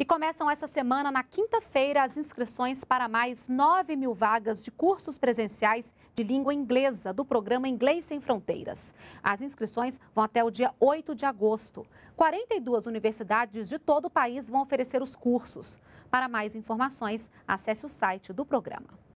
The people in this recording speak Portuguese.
E começam essa semana, na quinta-feira, as inscrições para mais 9 mil vagas de cursos presenciais de língua inglesa do programa Inglês Sem Fronteiras. As inscrições vão até o dia 8 de agosto. 42 universidades de todo o país vão oferecer os cursos. Para mais informações, acesse o site do programa.